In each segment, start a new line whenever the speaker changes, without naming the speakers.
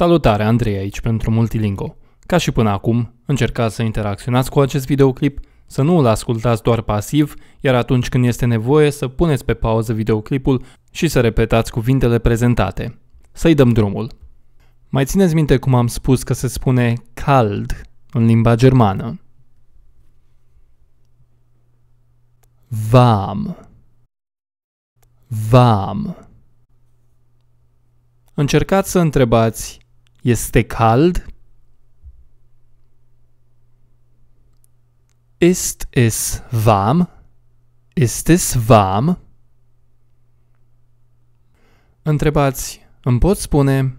Salutare, Andrei aici pentru Multilingo. Ca și până acum, încercați să interacționați cu acest videoclip, să nu îl ascultați doar pasiv, iar atunci când este nevoie să puneți pe pauză videoclipul și să repetați cuvintele prezentate. Să-i dăm drumul. Mai țineți minte cum am spus că se spune cald în limba germană. Vam. Vam. Încercați să întrebați este cald? Ist es warm? Ist es warm? Întrebați, îmi pot spune?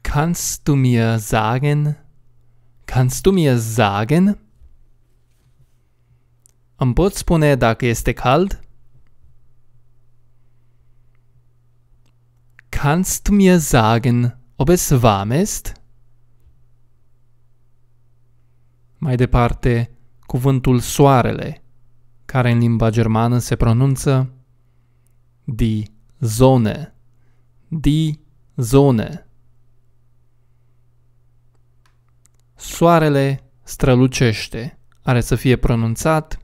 Kannst du mir sagen? Kannst du mir sagen? Îmi pot spune dacă este cald? Kannst du mir sagen, ob es warm ist? Mai departe, cuvântul soarele, care în limba germană se pronunță die Sonne, die Sonne. Soarele strălucește, are să fie pronunțat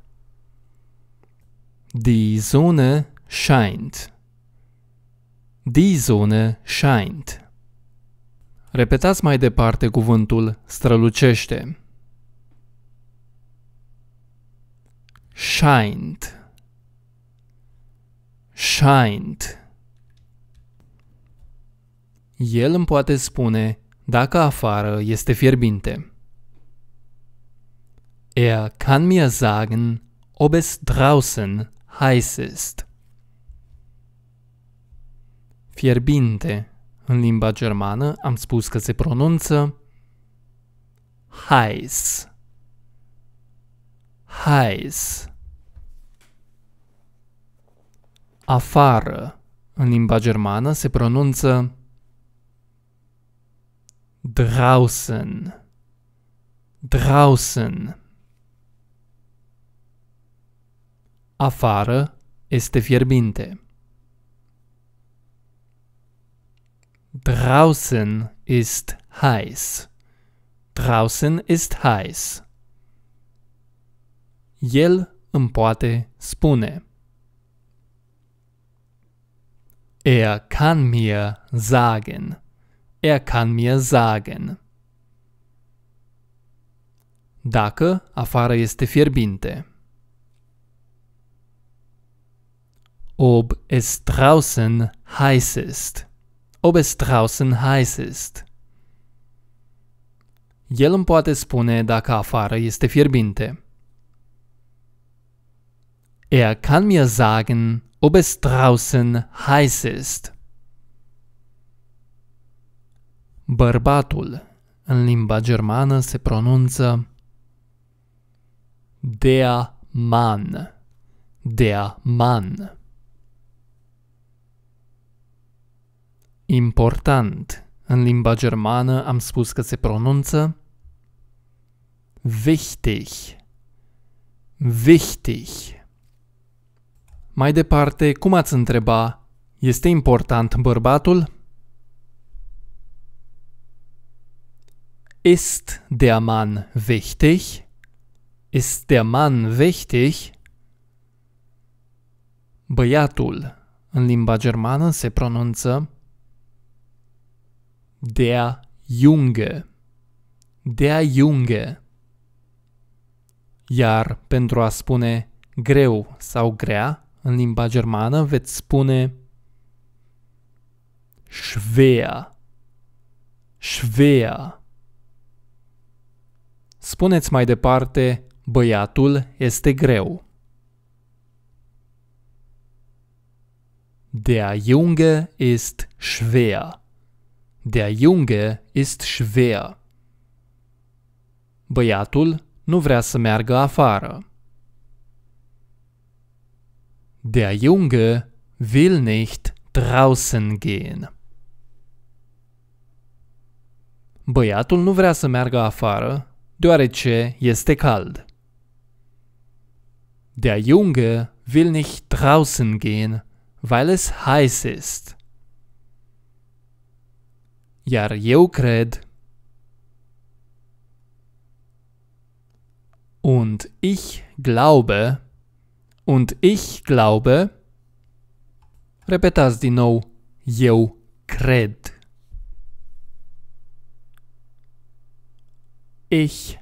die Sonne scheint. Die Sonne scheint. Repetați mai departe cuvântul strălucește. Scheint. Scheint. El îmi poate spune dacă afară este fierbinte. Er kann mir sagen, ob es draußen heiß ist fierbinte. În limba germană am spus că se pronunță heiß. Heiß. Afară. În limba germană se pronunță draußen. Draußen. Afară este fierbinte. Draußen ist heiß. Draußen ist heiß. El îmi poate spune. Er kann mir sagen. Er kann mir sagen. Dacă afară este fierbinte. Ob es draußen heiß ist. ob es draußen heiß ist. El îmi poate spune dacă afară este fierbinte. Er kann mir sagen, ob es draußen heiß ist. Bărbatul în limba germană se pronunță der Mann. Der Mann. Important. În limba germană am spus că se pronunță wichtig. Wichtig. Mai departe, cum ați întreba, este important bărbatul? Ist der Mann wichtig? Ist der Mann wichtig? Băiatul în limba germană se pronunță Der Junge. Der Junge. Iar pentru a spune greu sau grea în limba germană veți spune schwer. Schwer. Spuneți mai departe, băiatul este greu. Der Junge ist schwer. Der Junge ist schwer. Băiatul nu vrea să meargă afară. Der Junge will nicht draußen gehen. Băiatul nu vrea să meargă afară, deoarece este cald. Der Junge will nicht draußen gehen, weil es heiß ist. Iar eu cred. Und ich glaube. Und ich glaube. Repetați din nou. Eu cred. Ich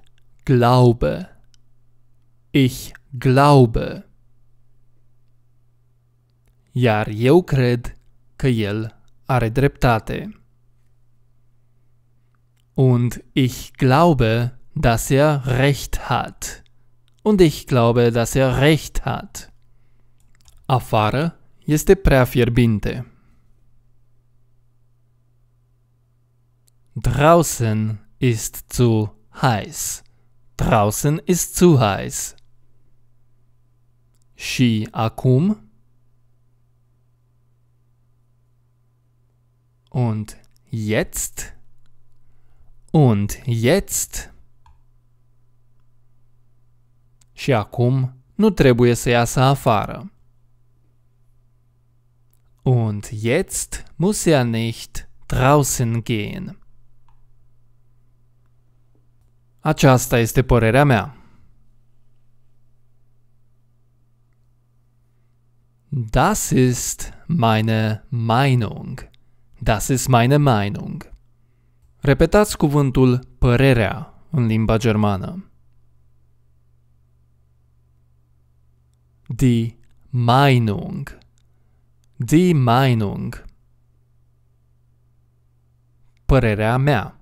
glaube. Ich glaube. Iar eu cred că el are dreptate. Und ich glaube, dass er recht hat. Und ich glaube, dass er recht hat. Afara este prea fierbinte. Draußen ist zu heiß. Draußen ist zu heiß. Și acum? Und jetzt? Und jetzt? Și acum nu trebuie să iasă afară. Und jetzt muss er nicht draußen gehen. Aceasta este părerea mea. Das ist meine Meinung. Das ist meine Meinung. Repetați cuvântul părerea în limba germană. Die Meinung. Die Meinung. Părerea mea.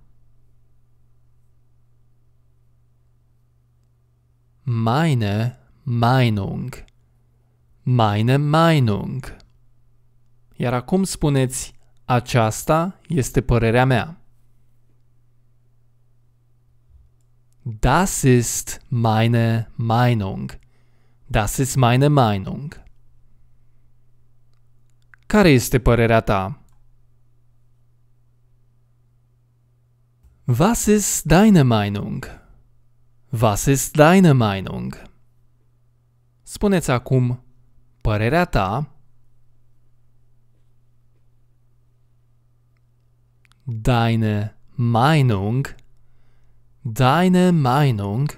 Meine Meinung. Meine Meinung. Iar acum spuneți aceasta este părerea mea. Das ist meine Meinung. Das ist meine Meinung. Care este părerea ta? Was ist deine Meinung? Was ist deine Meinung? Spuneți acum părerea ta. Deine Meinung. Deine Meinung?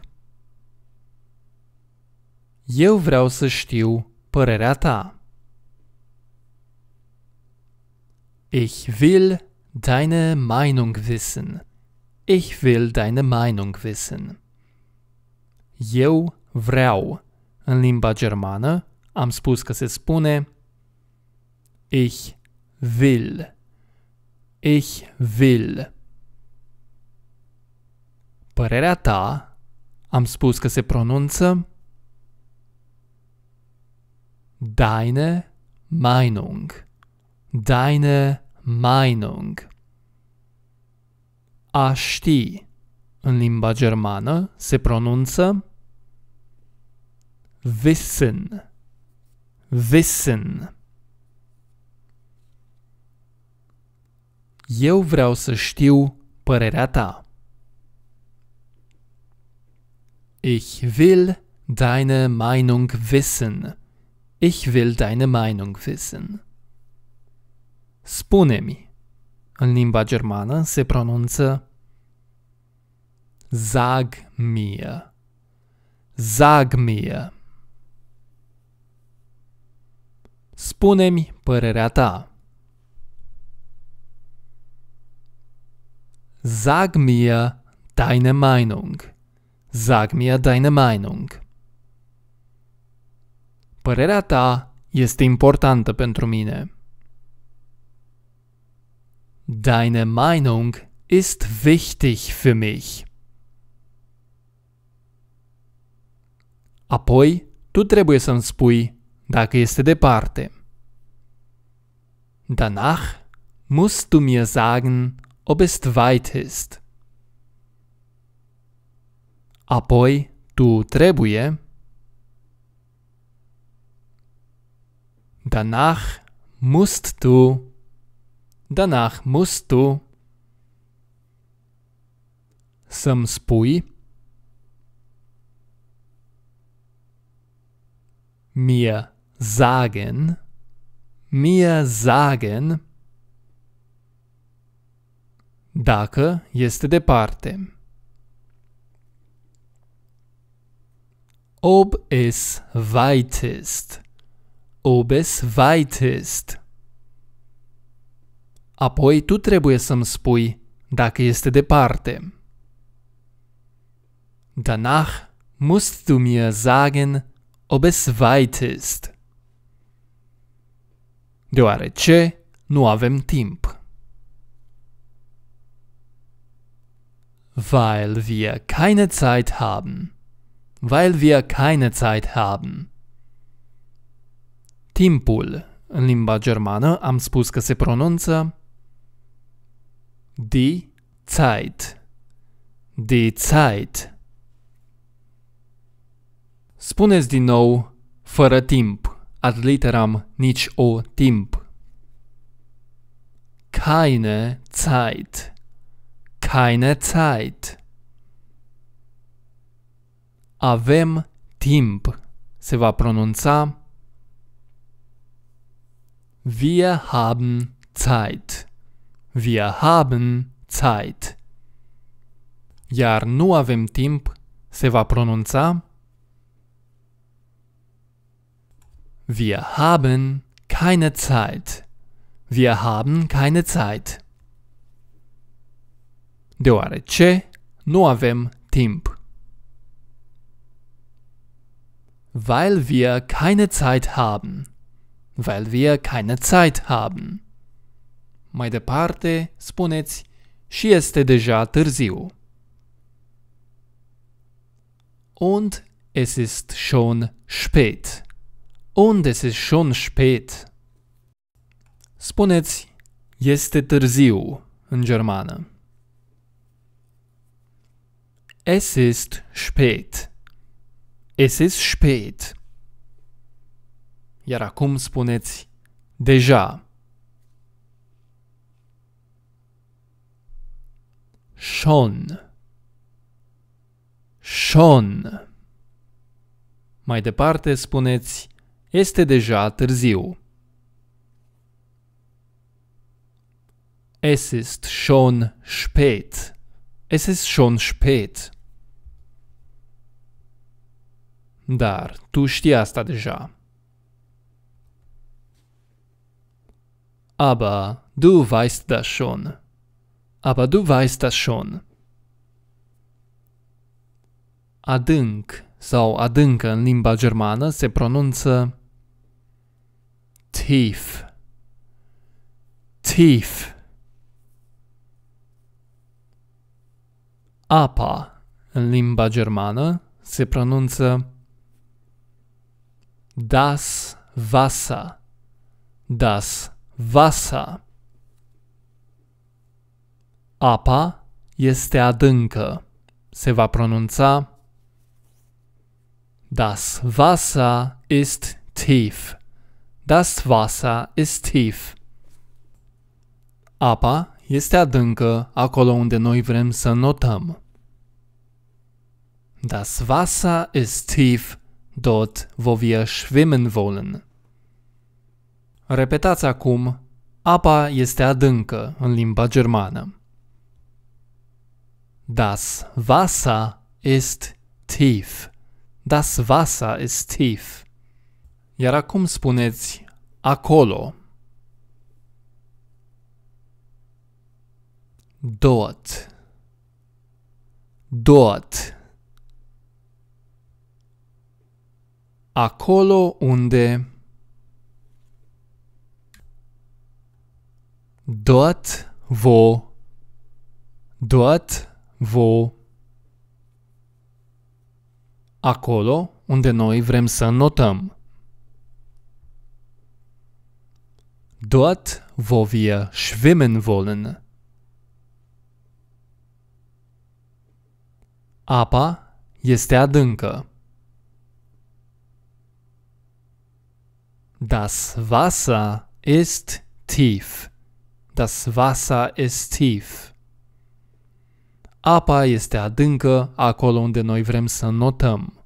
Eu vreau să știu părerea ta. Ich will deine Meinung wissen. Ich will deine Meinung wissen. Eu vreau. În limba germană am spus că se spune Ich will. Ich will. Părerea ta, am spus că se pronunță Deine Meinung. Deine Meinung. A ști în limba germană se pronunță Wissen. Wissen. Eu vreau să știu părerea ta. Ich will deine Meinung wissen. Ich will deine Meinung wissen. Spune-mi. În limba germană se pronunță Sag mir. Sag mir. Spune-mi părerea ta. Sag mir deine Meinung. Sag mir deine Meinung. Părerea ta este importantă pentru mine. Deine Meinung ist wichtig für mich. Apoi, tu trebuie să-mi spui dacă este departe. Danach musst du mir sagen, ob es weit ist. Apoi, tu trebuie. Danach musst du. Danach musst du. Să-mi spui. Mir sagen. Mir sagen. Dacă este departe. ob es weit ist, ob es weit ist. Apoi tu trebuie să-mi spui dacă este departe. Danach musst du mir sagen, ob es weit ist. Deoarece nu avem timp. Weil wir keine Zeit haben. weil wir keine Zeit haben. Timpul, în limba germană, am spus că se pronunță Die Zeit. Die Zeit. Spuneți din nou fără timp, ad literam nici o timp. Keine Zeit. Keine Zeit. Avem timp. Se va pronunța Wir haben Zeit. Wir haben Zeit. Iar nu avem timp se va pronunța Wir haben keine Zeit. Wir haben keine Zeit. Deoarece nu avem timp. Weil wir keine Zeit haben. Weil wir keine Zeit haben. Mai departe, spuneți și este deja târziu. Und es ist schon spät. Und es ist schon spät. Spuneți este târziu în germană. Es ist spät. Es ist spät. Iar acum spuneți deja. Schon. Schon. Mai departe spuneți este deja târziu. Es ist schon spät. Es ist schon spät. Dar tu știi asta deja. Aba, du weißt das schon. Aba, du weißt das schon. Adânc sau adâncă în limba germană se pronunță tief. Tief. Apa în limba germană se pronunță Das Wasser. Das Wasser. Apa este adâncă. Se va pronunța Das Wasser ist tief. Das Wasser ist tief. Apa este adâncă acolo unde noi vrem să notăm. Das Wasser ist tief dort wo wir schwimmen wollen. Repetați acum, apa este adâncă în limba germană. Das Wasser ist tief. Das Wasser ist tief. Iar acum spuneți acolo. Dort. Dort. acolo unde dort wo dort wo acolo unde noi vrem să notăm dort wo wir schwimmen wollen apa este adâncă Das Wasser ist tief. Das Wasser ist tief. Apa este adâncă acolo unde noi vrem să notăm.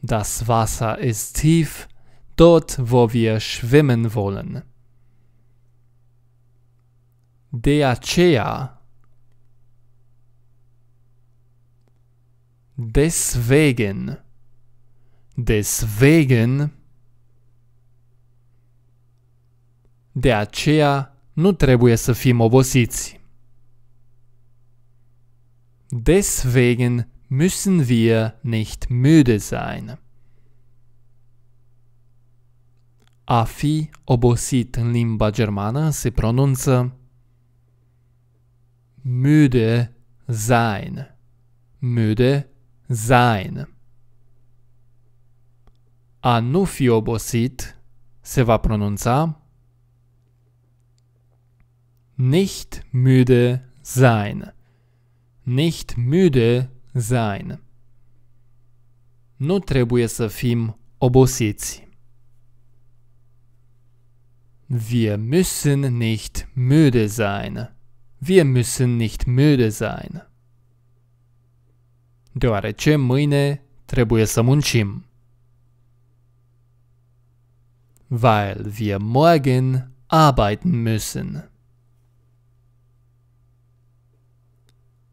Das Wasser ist tief, dort wo wir schwimmen wollen. De aceea Deswegen Deswegen De aceea nu trebuie să fim obosiți. Deswegen müssen wir nicht müde sein. A fi obosit în limba germană se pronunță müde sein. Müde sein. A nu fi obosit se va pronunța Nicht müde sein. Nicht müde sein. Nu trebuie să fim obosiți. Wir müssen nicht müde sein. Wir müssen nicht müde sein. Deoarece mâine trebuie să muncim. Weil wir morgen arbeiten müssen.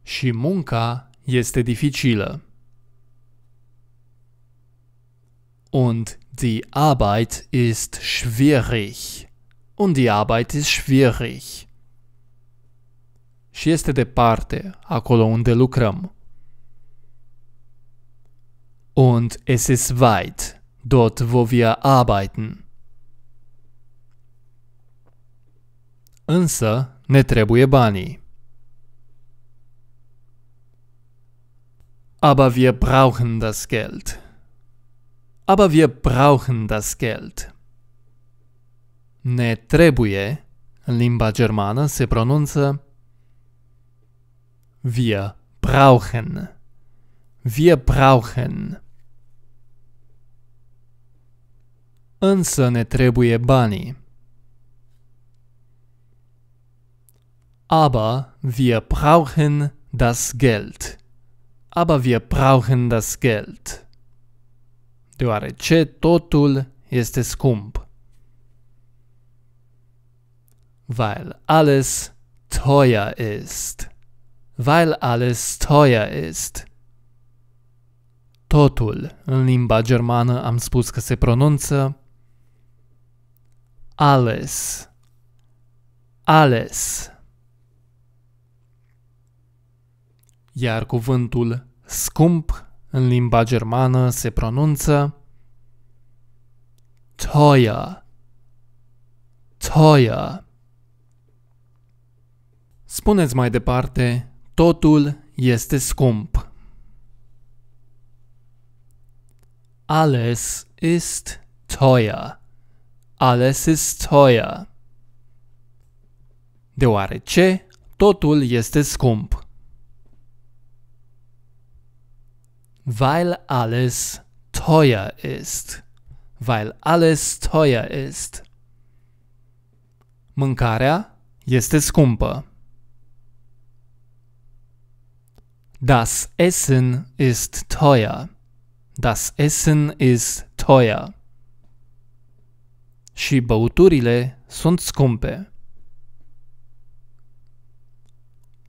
și munca este dificilă. Und die Arbeit ist schwierig. Und die Arbeit ist schwierig. Și este departe, acolo unde lucrăm. Und es ist weit, dort wo wir arbeiten. Însă ne trebuie banii. Aber wir brauchen das Geld. Aber wir brauchen das Geld. Ne trebuie, limba germana se pronunță Wir brauchen. Wir brauchen. Însă ne trebuie bani. Aber wir brauchen das Geld. aber wir brauchen das Geld, deoarece totul este scump. Weil alles teuer ist. Weil alles teuer ist. Totul, în limba germană am spus că se pronunță alles. Alles. iar cuvântul scump în limba germană se pronunță teuer, teuer. Spuneți mai departe, totul este scump. Alles ist teuer. Alles ist teuer. Deoarece totul este scump. weil alles teuer ist. Weil alles teuer ist. Mâncarea este scumpă. Das Essen ist teuer. Das Essen ist teuer. Și băuturile sunt scumpe.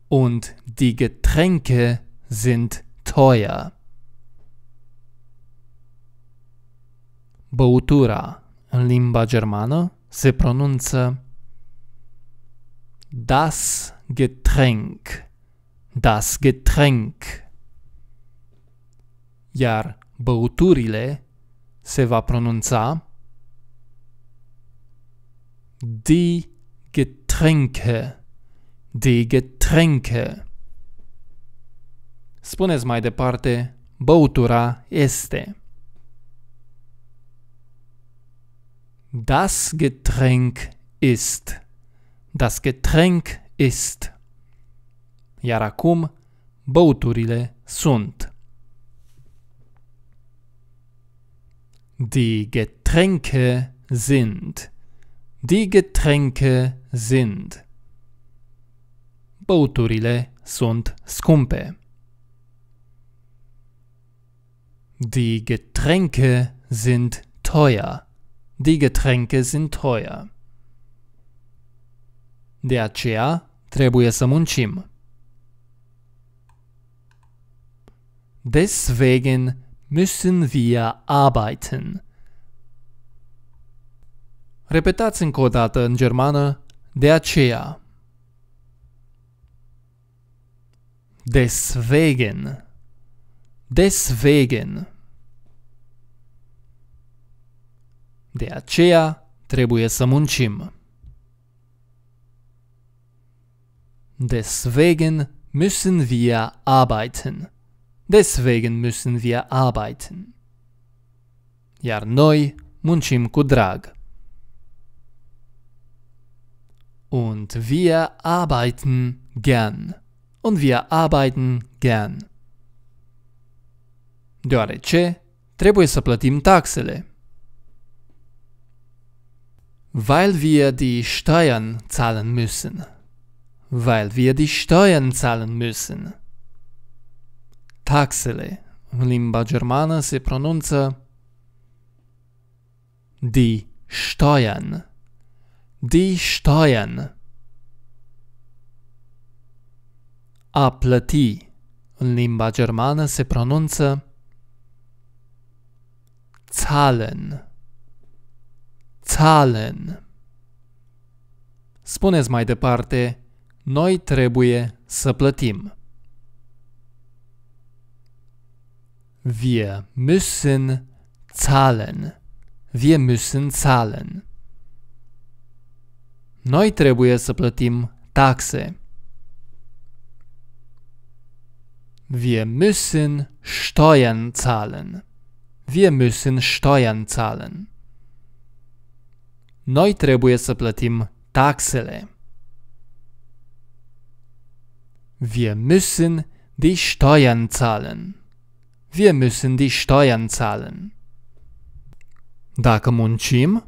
Und die Getränke sind teuer. Băutura în limba germană se pronunță das Getränk, das Getränk, iar băuturile se va pronunța die Getränke, die Getränke. Spuneți mai departe, băutura este. Das Getränk ist. Das Getränk ist. Iar acum, băuturile sunt. Die Getränke sind. Die Getränke sind. Băuturile sunt scumpe. Die Getränke sind teuer. Die Getränke sind teuer. De aceea, trebuie să muncim. Deswegen müssen wir arbeiten. Repetați încă o dată în germană, de aceea. Deswegen. Deswegen. De aceea trebuie să muncim. Deswegen müssen wir arbeiten. Deswegen müssen wir arbeiten. Iar noi muncim cu drag. Und wir arbeiten gern. Und wir arbeiten gern. Deoarece trebuie să plătim taxele. Weil wir die Steuern zahlen müssen. Weil wir die Steuern zahlen müssen. Taxele limba Germana se pronunță die Steuern. Die Steuern. A limba Germana se pronunță zahlen. zahlen. Spuneți mai departe, noi trebuie să plătim. Wir müssen zahlen. Wir müssen zahlen. Noi trebuie să plătim taxe. Wir müssen Steuern zahlen. Wir müssen Steuern zahlen noi trebuie să plătim taxele. Wir müssen die Steuern zahlen. Wir müssen die Steuern zahlen. Dacă muncim,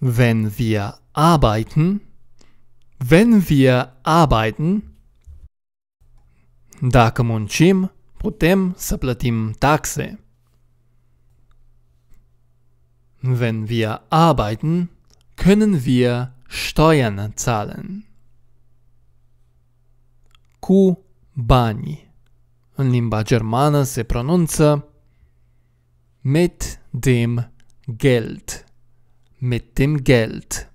wenn wir arbeiten, wenn wir arbeiten, dacă muncim, putem să plătim taxe. Wenn wir arbeiten, können wir Steuern zahlen. Ku bani. limba germana se pronunță mit dem Geld. Mit dem Geld.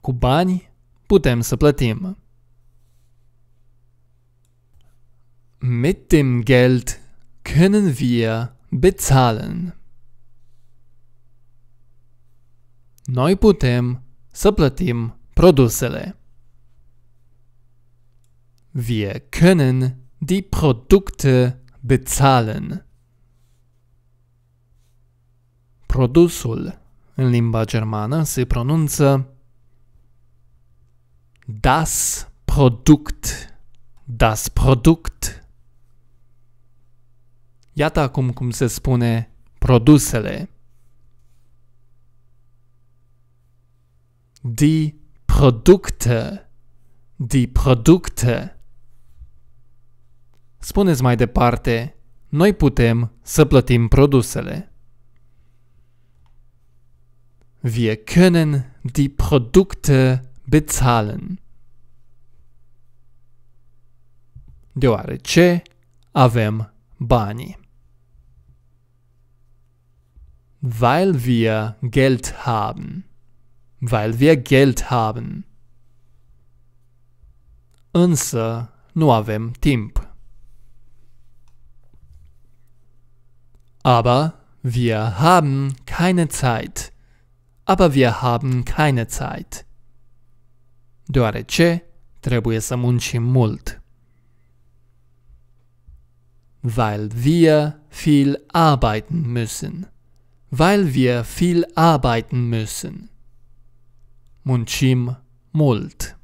Cu bani putem se plătim. Mit dem Geld können wir bezahlen. Noi putem să plătim produsele. Wir können die Produkte bezahlen. Produsul în limba germană se pronunță das Produkt. Das Produkt. Iată acum cum se spune produsele. Die Produkte. Die Produkte. Spuneți mai departe, noi putem să plătim produsele. Wir können die Produkte bezahlen. Deoarece avem bani. weil wir Geld haben. Weil wir Geld haben. Însă nu avem timp. Aber wir haben keine Zeit. Aber wir haben keine Zeit. Deoarece trebuie să muncim mult. Weil wir viel arbeiten müssen weil wir viel arbeiten müssen. Munchim mult.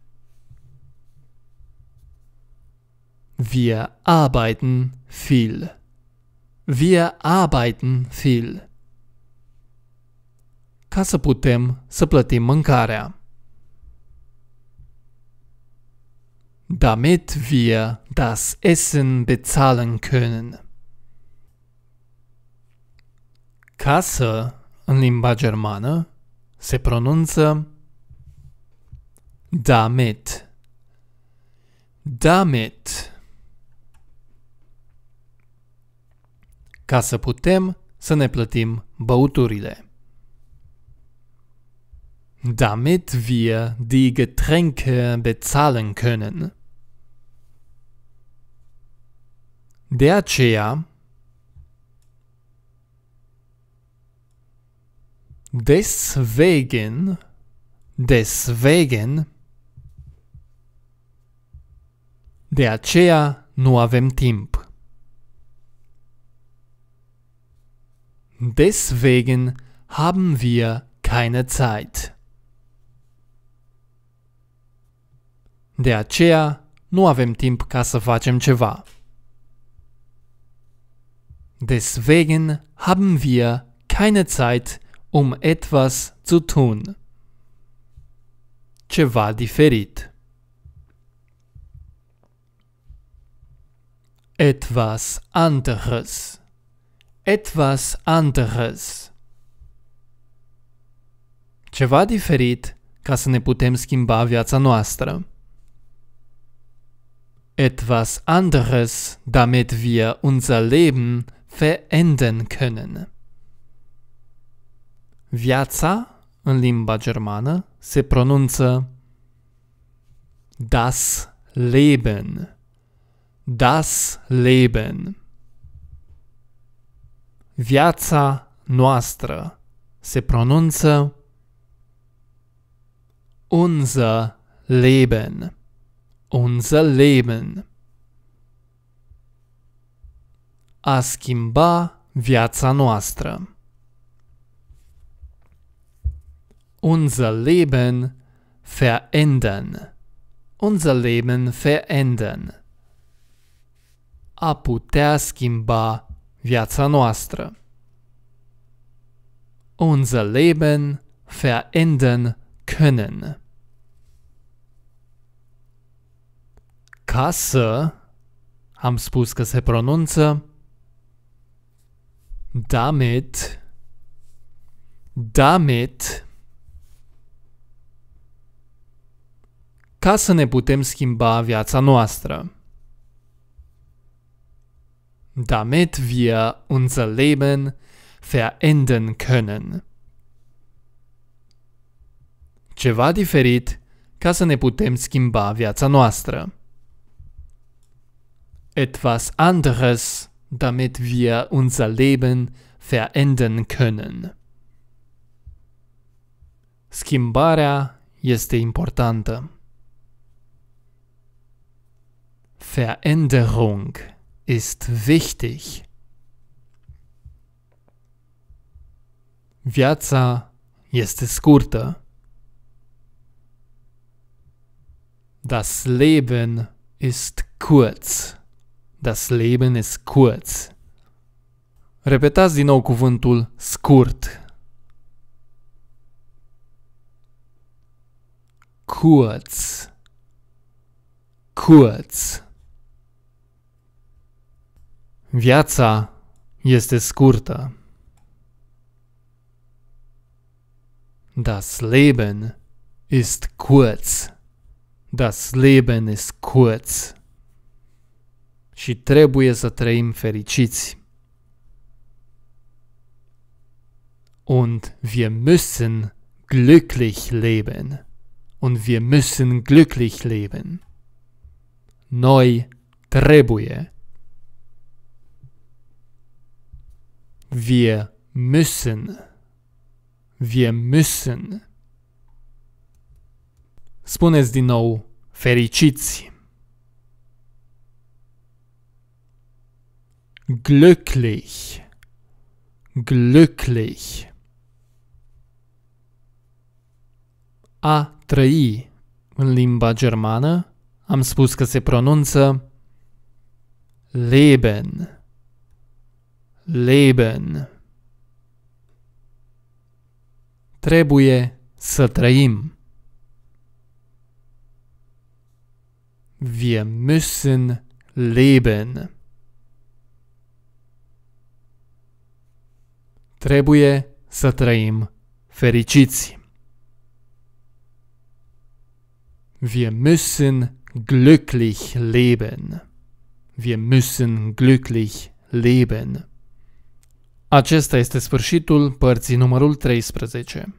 Wir arbeiten viel. Wir arbeiten viel. Ca să putem să plătim mâncarea. Damit wir das Essen bezahlen können. Casă, în limba germană, se pronunță damit. Damit. Ca să putem să ne plătim băuturile. Damit wir die Getränke bezahlen können. De aceea, Deswegen, deswegen, de aceea nu avem timp. Deswegen haben wir keine Zeit. De aceea nu avem timp ca să facem ceva. Deswegen haben wir keine Zeit um etwas zu tun. Ceva diferit. Etwas anderes. Etwas anderes. Ceva diferit ca să ne putem schimba viața noastră. Etwas anderes, damit wir unser Leben verändern können. Viața în limba germană se pronunță das Leben. Das Leben. Viața noastră se pronunță unser Leben. Unser Leben. A schimba viața noastră. unser Leben verändern. Unser Leben verändern. A putea schimba viața noastră. Unser Leben verändern können. Kasse, să, am spus că se pronunță, damit, damit ca să ne putem schimba viața noastră. Damit wir unser Leben verändern können. Ceva diferit ca să ne putem schimba viața noastră. Etwas anderes, damit wir unser Leben verändern können. Schimbarea este importantă. Veränderung ist wichtig. Wiedza jest skurde. Das Leben ist kurz. Das Leben ist kurz. Repetați din nou cuvântul scurt. Kurz. Kurz. Viața este scurtă. Das Leben ist kurz. Das Leben ist kurz. Și trebuie să trăim fericiți. Und wir müssen glücklich leben. Und wir müssen glücklich leben. Noi trebuie Wir müssen. Wir müssen. Spuneți din nou fericiți. Glücklich. Glücklich. A trăi în limba germană am spus că se pronunță leben. leben. Trebuie să trăim. Wir müssen leben. Trebuie să trăim fericiți. Wir müssen glücklich leben. Wir müssen glücklich leben. Acesta este sfârșitul părții numărul 13.